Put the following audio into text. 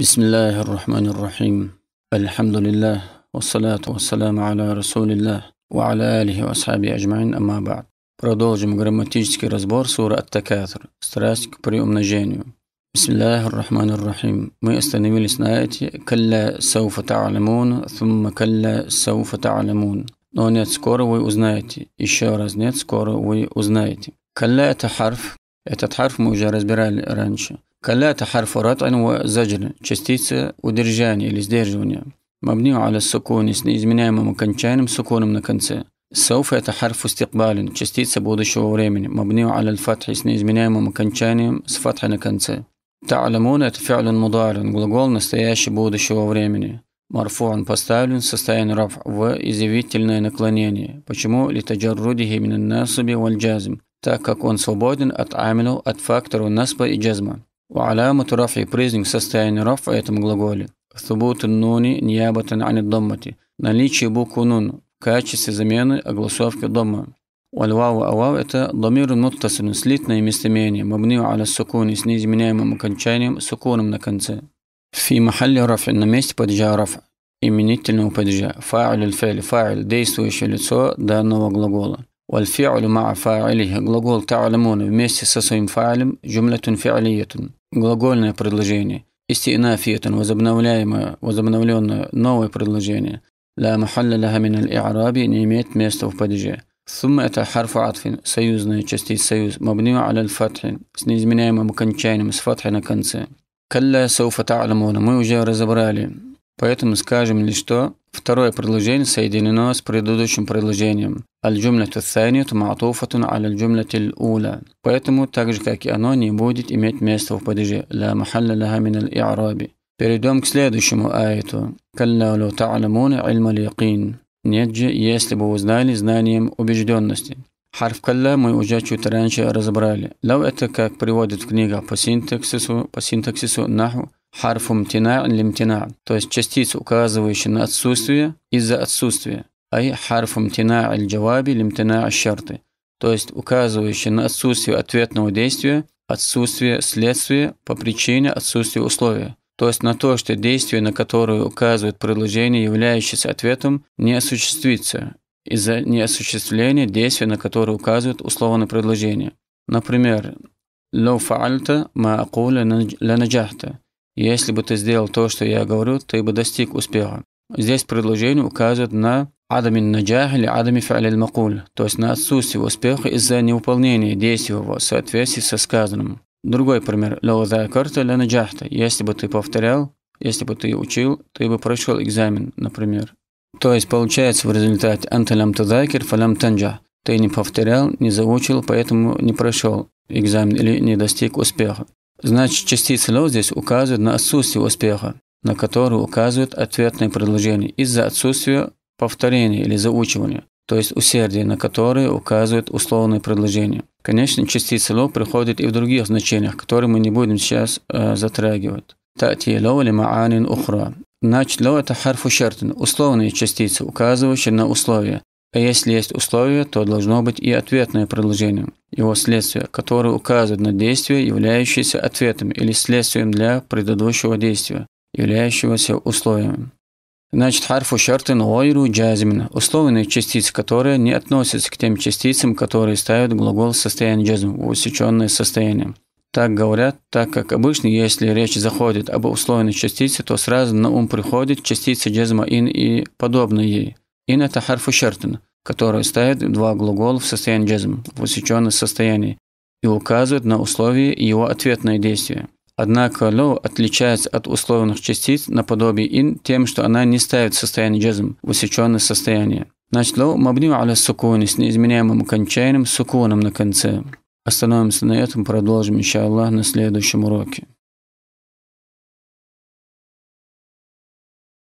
بسم الله الرحمن الرحيم الحمد لله والصلاة والسلام على رسول الله وعلى آله وأصحابه أجمعين أما بعد Продолжим грамматический разбор суры Ат-Такаthur «Страсть к приумножению». بسم الله الرحمن الرحيم Мы остановились на эти «Калля сауфа та'алямун» «Thumma калля сауфа та'алямун» Но нет, скоро вы узнаете. Еще раз нет, скоро вы узнаете. «Калля» – это харф. Этот харф мы уже разбирали раньше. Калята харфу рат'ан ва заджр – частица удержания или сдерживания. Мабнию аля сукуни с неизменяемым окончанием суконом на конце. Сауф – это харф стикбалин, частица будущего времени. Мабнию аля фатхи с неизменяемым окончанием с фатхи на конце. Та'алямун – это фи'лин мударин, глагол настоящего будущего времени. Марфуан поставлен в состояние раф в изъявительное наклонение. Почему? ли Литаджаррудихи минан насуби валь джазм, так как он свободен от амилу, от фактора наспа и джазма. وعلامة رفع признак состояния рафа в этом глаголе. ثبوت النون نيابة عن الضمة. Наличие буквы нун в качестве замены огласовки дома. والواو أواو это ضمير متصل слитное местоимение مبني على السكون с неизменяемым окончанием суконом на конце. في محل رفع на месте падежа رفع именительного падежа фа'иль الفعل фа'иль действующее лицо данного глагола. والفعل مع فاعله глагол تعلمون вместе со своим фа'илем جملة فعلية глагольное предложение استئنافية возобновляемое возобновленное новое предложение لا محل لها من الإعراب не имеет места в падеже ثم это حرف عطف союзная часть союз مبني على الفتح с неизменяемым окончанием с فتح на конце كلا سوف تعلمون мы уже разобрали поэтому скажем лишь что Второе предложение соединено с предыдущим предложением. Аль-джумля тусанит матуфатун аль-джумля уля. Поэтому, так же как и оно, не будет иметь места в падеже. Ла махалля лаха мин аль-и'раби. Перейдем к следующему аяту. Калла лу та'ламуна ильма лиqин. Нет же, если бы узнали знанием убежденности. Харф «калла» мы уже чуть раньше разобрали. Лав это как приводит книга по синтаксису, по синтаксису наху, харфу мтина лимтина, то есть частица, указывающая на отсутствие из-за отсутствия, ай харфу мтина аль-джаваби лимтина аль то есть указывающая на отсутствие ответного действия, отсутствие следствия по причине отсутствия условия, то есть на то, что действие, на которое указывает предложение, являющееся ответом, не осуществится из-за неосуществления действия, на которое указывает условное предложение. Например, «Лоу фаальта ма акуля ланажахта» Если бы ты сделал то, что я говорю, ты бы достиг успеха. Здесь предложение указывает на адами наджах или адами фалил макуль, то есть на отсутствие успеха из-за невыполнения действий в соответствии со сказанным. Другой пример. карта ля Если бы ты повторял, если бы ты учил, ты бы прошел экзамен, например. То есть получается в результате анталям тадакир фалям танджа. Ты не повторял, не заучил, поэтому не прошел экзамен или не достиг успеха. Значит, частица «ло» здесь указывает на отсутствие успеха, на который указывает ответное предложения из-за отсутствия повторения или заучивания, то есть усердия, на которые указывает условное предложения. Конечно, частица «ло» приходит и в других значениях, которые мы не будем сейчас э, затрагивать. «Тати ло» или «маанин ухра». Значит, «ло» – это харфу шертин, условные частицы, указывающие на условия, а если есть условие, то должно быть и ответное предложение, его следствие, которое указывает на действие, являющееся ответом или следствием для предыдущего действия, являющегося условием. Значит, харфу шартин гойру джазмин – условные частицы, которые не относятся к тем частицам, которые ставят глагол состояния состояние джазм, в усеченное состояние. Так говорят, так как обычно, если речь заходит об условной частице, то сразу на ум приходит частица джазма ин и подобные ей. Ин – это харфу шартин, которая ставит два глагола в состоянии джазм, в усеченное состояние, и указывает на условия его ответное действие. Однако лоу отличается от условных частиц наподобие ин тем, что она не ставит в состояние джазм, в усеченное состояние. Значит, лоу мабню аля сукуни с неизменяемым окончанием сукуном на конце. Остановимся на этом, продолжим, иншаллах, на следующем уроке.